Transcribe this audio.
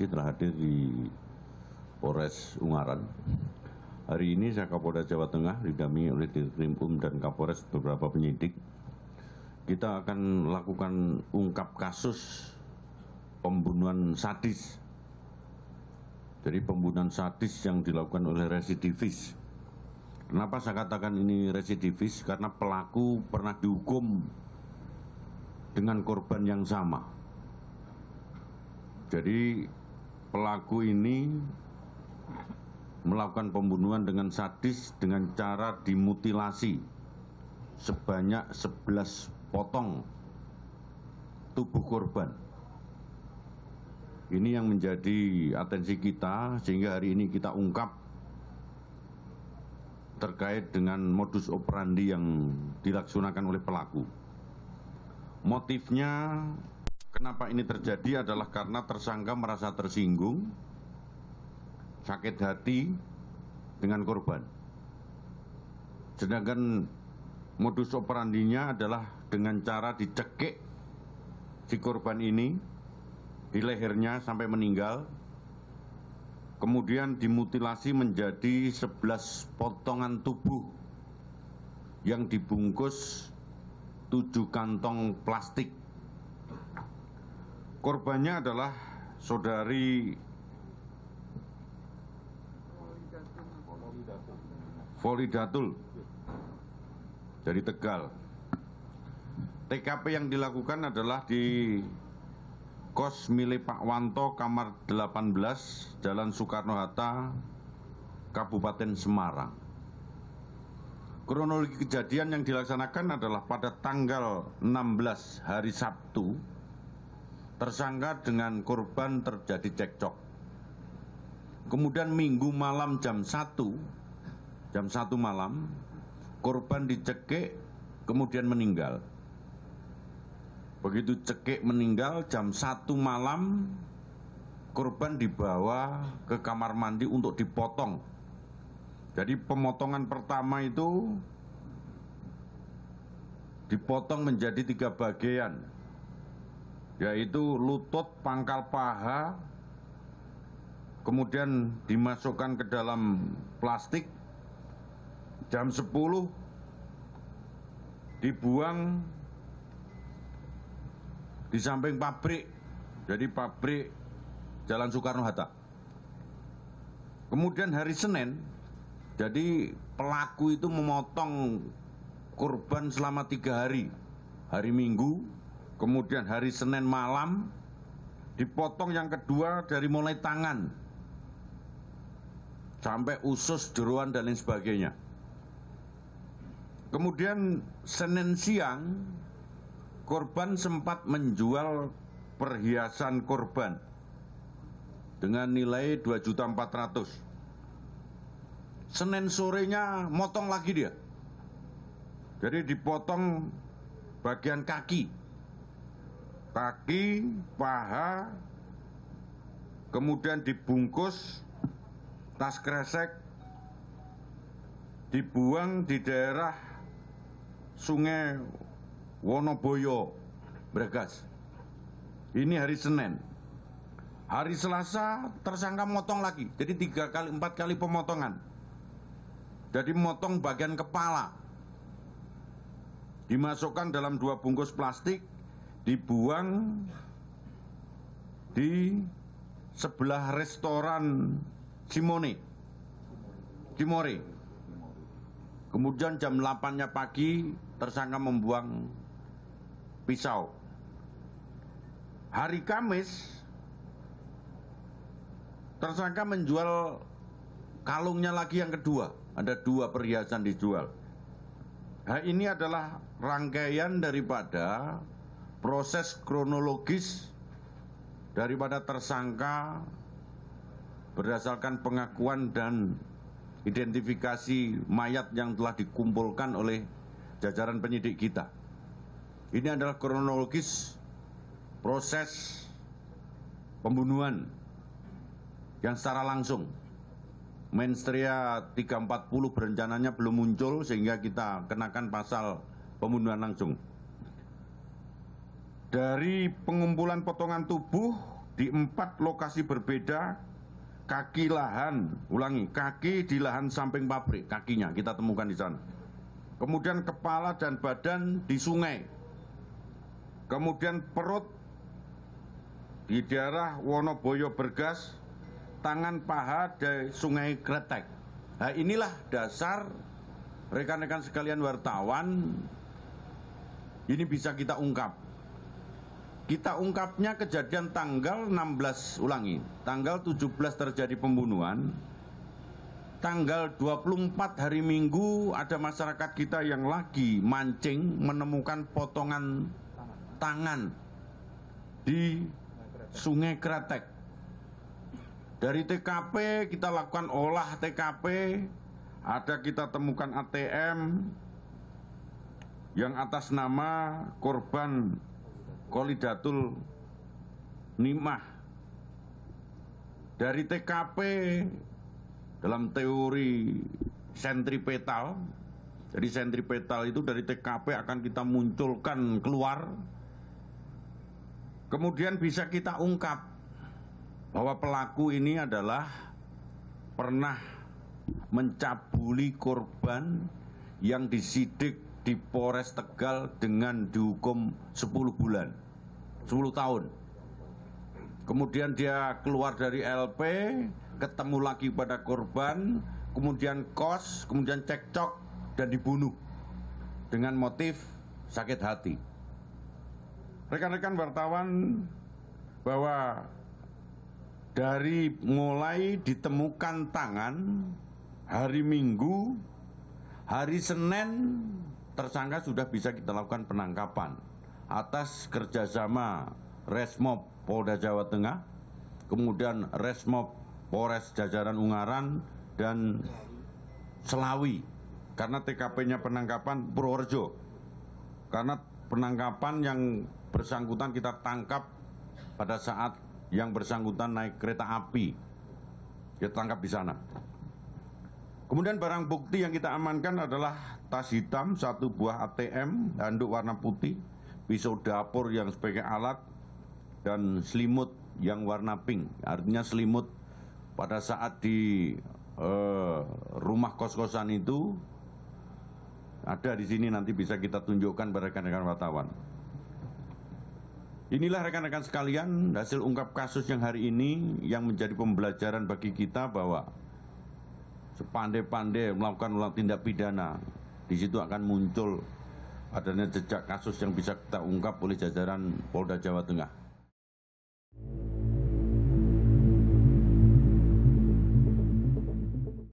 informasi telah hadir di Polres Ungaran. Hari ini saya Kapolda Jawa Tengah didampingi oleh Ditkrimpum dan Kapolres beberapa penyidik. Kita akan lakukan ungkap kasus pembunuhan sadis. Jadi pembunuhan sadis yang dilakukan oleh residivis. Kenapa saya katakan ini residivis? Karena pelaku pernah dihukum dengan korban yang sama. Jadi pelaku ini melakukan pembunuhan dengan sadis dengan cara dimutilasi sebanyak 11 potong tubuh korban. Ini yang menjadi atensi kita sehingga hari ini kita ungkap terkait dengan modus operandi yang dilaksanakan oleh pelaku. Motifnya Kenapa ini terjadi adalah karena tersangka merasa tersinggung, sakit hati dengan korban. Sedangkan modus operandinya adalah dengan cara dicekik si korban ini di lehernya sampai meninggal, kemudian dimutilasi menjadi 11 potongan tubuh yang dibungkus tujuh kantong plastik Korbannya adalah saudari Volidatul dari Tegal. TKP yang dilakukan adalah di kos milik Pak Wanto kamar 18 Jalan Soekarno-Hatta Kabupaten Semarang. Kronologi kejadian yang dilaksanakan adalah pada tanggal 16 hari Sabtu Tersangka dengan korban terjadi cekcok. Kemudian minggu malam jam 1, jam 1 malam, korban dicekik kemudian meninggal. Begitu cekik meninggal jam 1 malam, korban dibawa ke kamar mandi untuk dipotong. Jadi pemotongan pertama itu dipotong menjadi tiga bagian yaitu lutut pangkal paha kemudian dimasukkan ke dalam plastik jam 10 dibuang di samping pabrik jadi pabrik Jalan Soekarno-Hatta kemudian hari Senin jadi pelaku itu memotong korban selama tiga hari hari Minggu kemudian hari Senin malam dipotong yang kedua dari mulai tangan sampai usus jeruan dan lain sebagainya kemudian Senin siang korban sempat menjual perhiasan korban dengan nilai 2.400 Senin sorenya motong lagi dia jadi dipotong bagian kaki kaki, paha, kemudian dibungkus tas kresek, dibuang di daerah sungai Wonoboyo, Bregas. Ini hari Senin. Hari Selasa tersangka motong lagi, jadi tiga kali empat kali pemotongan. Jadi motong bagian kepala, dimasukkan dalam dua bungkus plastik, dibuang di sebelah restoran Cimone Cimori. kemudian jam 8 nya pagi tersangka membuang pisau hari Kamis tersangka menjual kalungnya lagi yang kedua ada dua perhiasan dijual Nah, ini adalah rangkaian daripada proses kronologis daripada tersangka berdasarkan pengakuan dan identifikasi mayat yang telah dikumpulkan oleh jajaran penyidik kita. Ini adalah kronologis proses pembunuhan yang secara langsung. Menstria 340 berencananya belum muncul sehingga kita kenakan pasal pembunuhan langsung dari pengumpulan potongan tubuh di empat lokasi berbeda kaki lahan ulangi kaki di lahan samping pabrik kakinya kita temukan di sana kemudian kepala dan badan di sungai kemudian perut di daerah Wonoboyo Bergas tangan paha di sungai Kretek nah inilah dasar rekan-rekan sekalian wartawan ini bisa kita ungkap kita ungkapnya kejadian tanggal 16 ulangi, tanggal 17 terjadi pembunuhan. Tanggal 24 hari Minggu ada masyarakat kita yang lagi mancing menemukan potongan tangan di Sungai Kretek. Dari TKP kita lakukan olah TKP, ada kita temukan ATM yang atas nama korban kolidatul nimah dari TKP dalam teori sentripetal jadi sentripetal itu dari TKP akan kita munculkan keluar kemudian bisa kita ungkap bahwa pelaku ini adalah pernah mencabuli korban yang disidik di Polres Tegal dengan dihukum 10 bulan 10 tahun kemudian dia keluar dari LP ketemu lagi pada korban kemudian kos kemudian cekcok dan dibunuh dengan motif sakit hati rekan-rekan wartawan bahwa dari mulai ditemukan tangan hari Minggu hari Senin tersangka sudah bisa kita lakukan penangkapan atas kerjasama Resmob Polda Jawa Tengah, kemudian Resmob Polres Jajaran Ungaran dan Selawi karena TKP-nya penangkapan Purworejo. Karena penangkapan yang bersangkutan kita tangkap pada saat yang bersangkutan naik kereta api. Kita tangkap di sana. Kemudian barang bukti yang kita amankan adalah tas hitam, satu buah ATM, handuk warna putih, pisau dapur yang sebagai alat, dan selimut yang warna pink. Artinya selimut pada saat di eh, rumah kos-kosan itu ada di sini nanti bisa kita tunjukkan pada rekan-rekan wartawan. Inilah rekan-rekan sekalian hasil ungkap kasus yang hari ini yang menjadi pembelajaran bagi kita bahwa sepandai-pandai melakukan ulang tindak pidana di situ akan muncul adanya jejak kasus yang bisa kita ungkap oleh jajaran Polda Jawa Tengah